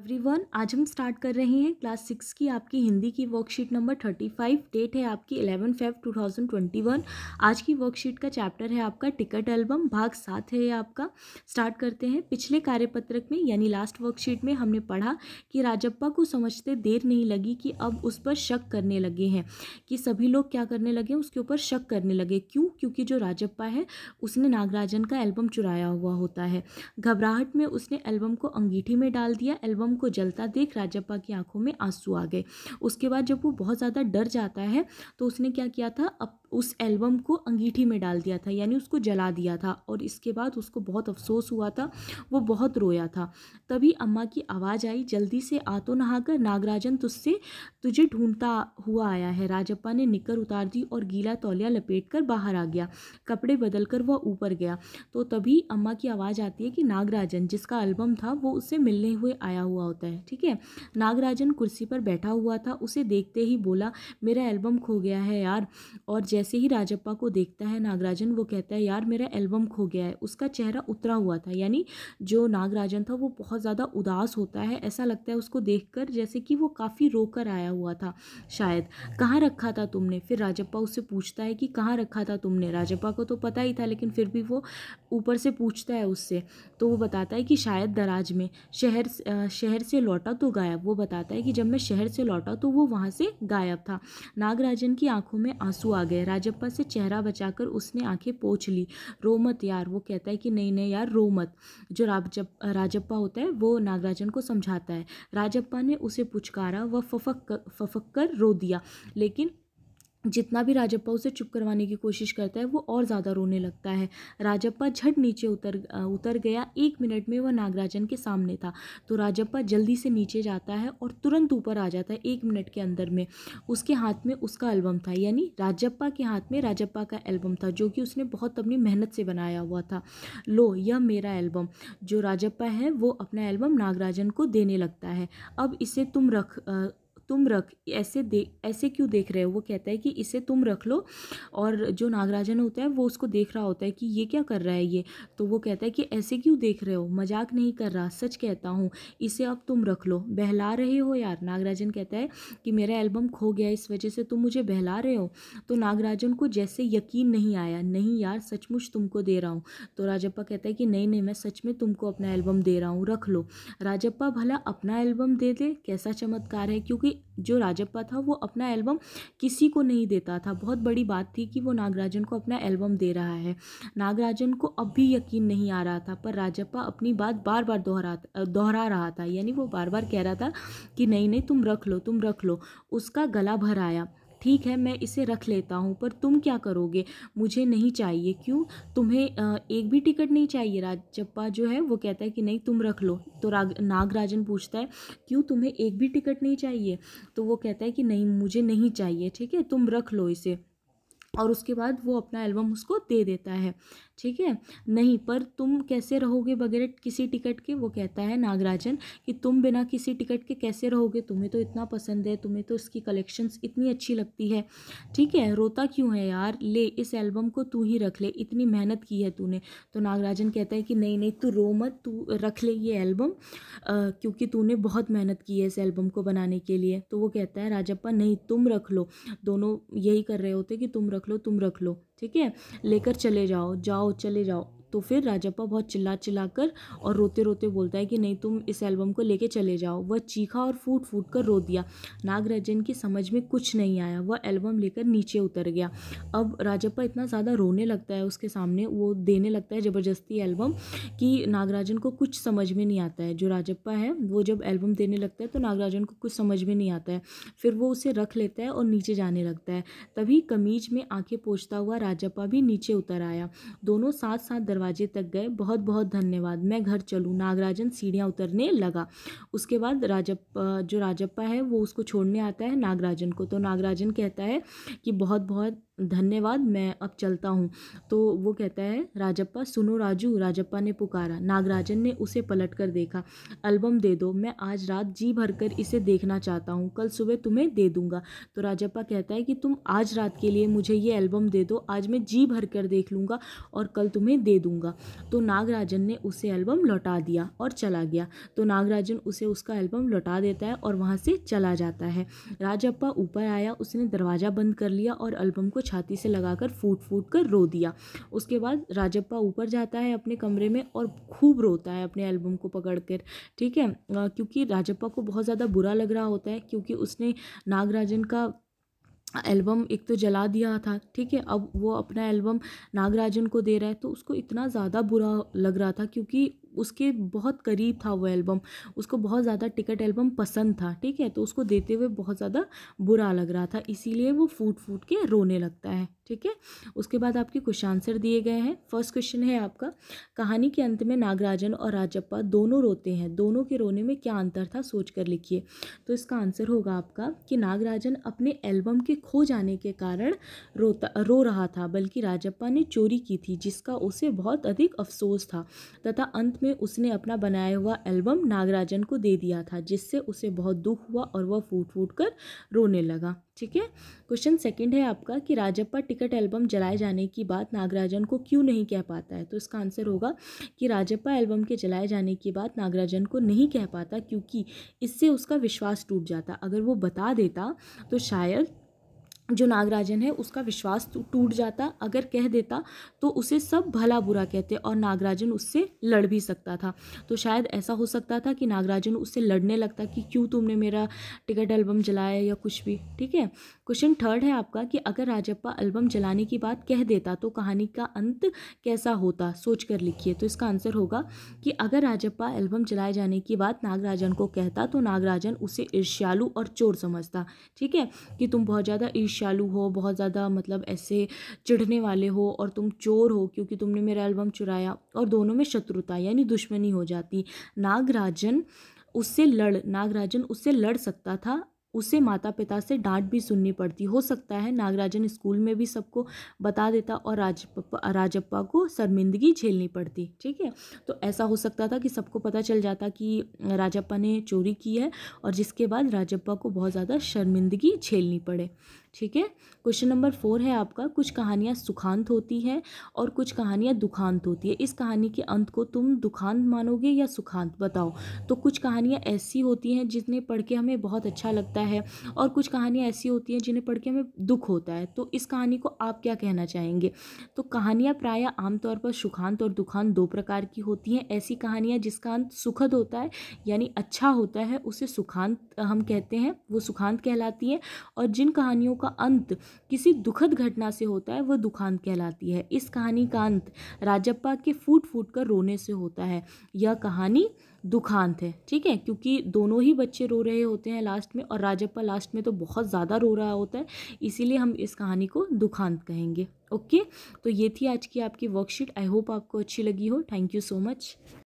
everyone आज हम start कर रहे हैं क्लास सिक्स की आपकी हिंदी की worksheet number thirty five date है आपकी eleven Feb two thousand twenty one आज की वर्कशीट का चैप्टर है आपका टिकट एल्बम भाग सात है आपका स्टार्ट करते हैं पिछले कार्यपत्रक में यानी लास्ट वर्कशीट में हमने पढ़ा कि राजप्पा को समझते देर नहीं लगी कि अब उस पर शक करने लगे हैं कि सभी लोग क्या करने लगे उसके ऊपर शक करने लगे क्यों क्योंकि जो राजप्पा है उसने नागराजन का एल्बम चुराया हुआ होता है घबराहट में उसने एल्बम को अंगीठी में डाल दिया एल्बम बम को जलता देख राजप्पा की आंखों में आंसू आ गए उसके बाद जब वो बहुत ज़्यादा डर जाता है तो उसने क्या किया था अब उस एल्बम को अंगीठी में डाल दिया था यानी उसको जला दिया था और इसके बाद उसको बहुत अफसोस हुआ था वो बहुत रोया था तभी अम्मा की आवाज़ आई जल्दी से आ तो नहाकर नागराजन तुझसे तुझे ढूंढता हुआ आया है राजप्पा ने निकर उतार दी और गीला तौलिया लपेट कर बाहर आ गया कपड़े बदल कर वह ऊपर गया तो तभी अम्मा की आवाज़ आती है कि नागराजन जिसका एल्बम था वो उससे मिलने हुए आया हुआ होता है ठीक है नागराजन कुर्सी पर बैठा हुआ था उसे देखते ही बोला मेरा एल्बम खो गया है यार और जैसे ही राजप्पा को देखता है नागराजन वो कहता है यार मेरा एल्बम खो गया है उसका चेहरा उतरा हुआ था यानी जो नागराजन था वो बहुत ज़्यादा उदास होता है ऐसा लगता है उसको देखकर जैसे कि वो काफ़ी रोकर आया हुआ था शायद कहाँ रखा था तुमने फिर राजप्पा उससे पूछता है कि कहाँ रखा था तुमने राजप्पा को तो पता ही था लेकिन फिर भी वो ऊपर से पूछता है उससे तो वो बताता है कि शायद दराज में शहर शहर से लौटा तो गायब वो बताता है कि जब मैं शहर से लौटा तो वो वहाँ से गायब था नागराजन की आंखों में आंसू आ गए राजप्पा से चेहरा बचाकर उसने आंखें पोछ ली रो मत यार वो कहता है कि नहीं नहीं यार रो मत जो राजप राजप्पा होता है वो नागराजन को समझाता है राजप्पा ने उसे पुचकारा वह फफक फफक कर रो दिया लेकिन जितना भी राजप्पा उसे चुप करवाने की कोशिश करता है वो और ज़्यादा रोने लगता है राजप्पा झट नीचे उतर उतर गया एक मिनट में वह नागराजन के सामने था तो राजप्पा जल्दी से नीचे जाता है और तुरंत ऊपर आ जाता है एक मिनट के अंदर में उसके हाथ में उसका एल्बम था यानी राजप्पा के हाथ में राजप्पा का एल्बम था जो कि उसने बहुत अपनी मेहनत से बनाया हुआ था लो यह मेरा एल्बम जो राजप्पा है वो अपना एल्बम नागराजन को देने लगता है अब इसे तुम रख तुम रख ऐसे देख ऐसे क्यों देख रहे हो वो कहता है कि इसे तुम रख लो और जो नागराजन होता है वो उसको देख रहा होता है कि ये क्या कर रहा है ये तो वो कहता है कि ऐसे क्यों देख रहे हो मजाक नहीं कर रहा सच कहता हूँ इसे अब तुम रख लो बहला रहे हो यार नागराजन कहता है कि मेरा एल्बम खो गया इस वजह से तुम मुझे बहला रहे हो तो नागराजन को जैसे यकीन नहीं आया नहीं यार सचमुच तुमको दे रहा हूँ तो राजप्पा कहता है कि नहीं नहीं मैं सच में तुमको अपना एल्बम दे रहा हूँ रख लो राजप्पा भला अपना एल्बम दे दे कैसा चमत्कार है क्योंकि जो राजप्पा था वो अपना एल्बम किसी को नहीं देता था बहुत बड़ी बात थी कि वो नागराजन को अपना एल्बम दे रहा है नागराजन को अब भी यकीन नहीं आ रहा था पर राजप्पा अपनी बात बार बार दोहरा दोहरा रहा था यानी वो बार बार कह रहा था कि नहीं नहीं तुम रख लो तुम रख लो उसका गला भर आया ठीक है मैं इसे रख लेता हूँ पर तुम क्या करोगे मुझे नहीं चाहिए क्यों तुम्हें एक भी टिकट नहीं चाहिए राजप्पा जो है वो कहता है कि नहीं तुम रख लो तो राग नागराजन पूछता है क्यों तुम्हें एक भी टिकट नहीं चाहिए तो वो कहता है कि नहीं मुझे नहीं चाहिए ठीक है तुम रख लो इसे और उसके बाद वो अपना एल्बम उसको दे देता है ठीक है नहीं पर तुम कैसे रहोगे बगैर किसी टिकट के वो कहता है नागराजन कि तुम बिना किसी टिकट के कैसे रहोगे तुम्हें तो इतना पसंद है तुम्हें तो इसकी कलेक्शंस इतनी अच्छी लगती है ठीक है रोता क्यों है यार ले इस एल्बम को तू ही रख ले इतनी मेहनत की है तूने तो नागराजन कहता है कि नहीं नहीं तू रो मत तू रख ले ये एल्बम क्योंकि तूने बहुत मेहनत की है इस एल्बम को बनाने के लिए तो वो कहता है राजप्पा नहीं तुम रख लो दोनों यही कर रहे होते कि तुम रख लो तुम रख लो ठीक है लेकर चले जाओ जाओ चले जाओ तो फिर राजप्पा बहुत चिल्ला चिल्ला और रोते रोते बोलता है कि नहीं तुम इस एल्बम को लेके चले जाओ वह चीखा और फूट फूट कर रो दिया नागराजन की समझ में कुछ नहीं आया वह एल्बम लेकर नीचे उतर गया अब राजप्पा इतना ज़्यादा रोने लगता है उसके सामने वो देने लगता है ज़बरदस्ती एल्बम कि नागराजन को कुछ समझ में नहीं आता है जो राजप्पा है वो जब एल्बम देने लगता है तो नागराजन को कुछ समझ में नहीं आता है फिर वो उसे रख लेता है और नीचे जाने लगता है तभी कमीज में आँखें पोछता हुआ राजप्पा भी नीचे उतर आया दोनों साथ साथ दरवाजे तक गए बहुत बहुत धन्यवाद मैं घर चलूँ नागराजन सीढ़ियाँ उतरने लगा उसके बाद राजप्पा जो राजप्पा है वो उसको छोड़ने आता है नागराजन को तो नागराजन कहता है कि बहुत बहुत धन्यवाद मैं अब चलता हूँ तो वो कहता है राजप्पा सुनो राजू राजप्पा ने पुकारा नागराजन ने उसे पलट कर देखा एल्बम दे दो मैं आज रात जी भर कर इसे देखना चाहता हूँ कल सुबह तुम्हें दे दूँगा तो राजप्पा कहता है कि तुम आज रात के लिए मुझे ये एल्बम दे दो आज मैं जी भर कर देख लूँगा और कल तुम्हें दे दूँगा तो नागराजन ने उसे एल्बम लौटा दिया और चला गया तो नागराजन उसे उसका एल्बम लौटा देता है और वहाँ से चला जाता है राजप्पा ऊपर आया उसने दरवाज़ा बंद कर लिया और एल्बम को छाती से लगाकर फूट फूट कर रो दिया उसके बाद राजप्पा ऊपर जाता है अपने कमरे में और खूब रोता है अपने एल्बम को पकड़ कर ठीक है क्योंकि राजप्पा को बहुत ज़्यादा बुरा लग रहा होता है क्योंकि उसने नागराजन का एल्बम एक तो जला दिया था ठीक है अब वो अपना एल्बम नागराजन को दे रहा है तो उसको इतना ज़्यादा बुरा लग रहा था क्योंकि उसके बहुत करीब था वो एल्बम उसको बहुत ज़्यादा टिकट एल्बम पसंद था ठीक है तो उसको देते हुए बहुत ज़्यादा बुरा लग रहा था इसीलिए वो फूट फूट के रोने लगता है ठीक है उसके बाद आपके कुछ आंसर दिए गए हैं फर्स्ट क्वेश्चन है आपका कहानी के अंत में नागराजन और राजप्पा दोनों रोते हैं दोनों के रोने में क्या अंतर था सोच कर लिखिए तो इसका आंसर होगा आपका कि नागराजन अपने एल्बम के खो जाने के कारण रोता रो रहा था बल्कि राजप्पा ने चोरी की थी जिसका उसे बहुत अधिक अफसोस था तथा अंत में उसने अपना बनाया हुआ एल्बम नागराजन को दे दिया था जिससे उसे बहुत दुख हुआ और वह फूट फूट कर रोने लगा ठीक है क्वेश्चन सेकंड है आपका कि राजप्पा टिकट एल्बम जलाए जाने की बात नागराजन को क्यों नहीं कह पाता है तो इसका आंसर होगा कि राजप्पा एल्बम के जलाए जाने की बात नागराजन को नहीं कह पाता क्योंकि इससे उसका विश्वास टूट जाता अगर वो बता देता तो शायद जो नागराजन है उसका विश्वास तो टूट जाता अगर कह देता तो उसे सब भला बुरा कहते और नागराजन उससे लड़ भी सकता था तो शायद ऐसा हो सकता था कि नागराजन उससे लड़ने लगता कि क्यों तुमने मेरा टिकट एल्बम जलाया या कुछ भी ठीक है क्वेश्चन थर्ड है आपका कि अगर राजप्पा एल्बम जलाने की बात कह देता तो कहानी का अंत कैसा होता सोच कर लिखिए तो इसका आंसर होगा कि अगर राजप्पा एल्बम जलाए जाने की बात नागराजन को कहता तो नागराजन उसे ईर्ष्यालु और चोर समझता ठीक है कि तुम बहुत ज़्यादा ईर्ष ईर्ष्यालु हो बहुत ज़्यादा मतलब ऐसे चिढ़ने वाले हो और तुम चोर हो क्योंकि तुमने मेरा एल्बम चुराया और दोनों में शत्रुता यानी दुश्मनी हो जाती नागराजन उससे लड़ नागराजन उससे लड़ सकता था उसे माता पिता से डांट भी सुननी पड़ती हो सकता है नागराजन स्कूल में भी सबको बता देता और राजपप्पा राजप्पा को शर्मिंदगी झेलनी पड़ती ठीक है तो ऐसा हो सकता था कि सबको पता चल जाता कि राजप्पा ने चोरी की है और जिसके बाद राजप्पा को बहुत ज़्यादा शर्मिंदगी झेलनी पड़े ठीक है क्वेश्चन नंबर फोर है आपका कुछ कहानियाँ सुखांत होती हैं और कुछ कहानियाँ दुखांत होती है इस कहानी के अंत को तुम दुखांत मानोगे या सुखांत बताओ तो कुछ कहानियाँ ऐसी होती हैं जिन्हें पढ़ के हमें बहुत अच्छा लगता है और कुछ कहानियाँ ऐसी होती हैं जिन्हें पढ़ के हमें दुख होता है तो इस कहानी को आप क्या कहना चाहेंगे तो कहानियाँ प्राय आमतौर पर सुखांत और दुखांत दो प्रकार की होती हैं ऐसी कहानियाँ जिसका अंत सुखद होता है यानी अच्छा होता है उसे सुखांत हम कहते हैं वो सुखांत कहलाती हैं और जिन कहानियों का अंत किसी दुखद घटना से होता है वह दुखांत कहलाती है इस कहानी का अंत राजप्पा के फूट फूट कर रोने से होता है यह कहानी दुखांत है ठीक है क्योंकि दोनों ही बच्चे रो रहे होते हैं लास्ट में और राजप्पा लास्ट में तो बहुत ज़्यादा रो रहा होता है इसीलिए हम इस कहानी को दुखांत कहेंगे ओके तो ये थी आज की आपकी वर्कशीट आई होप आपको अच्छी लगी हो थैंक यू सो मच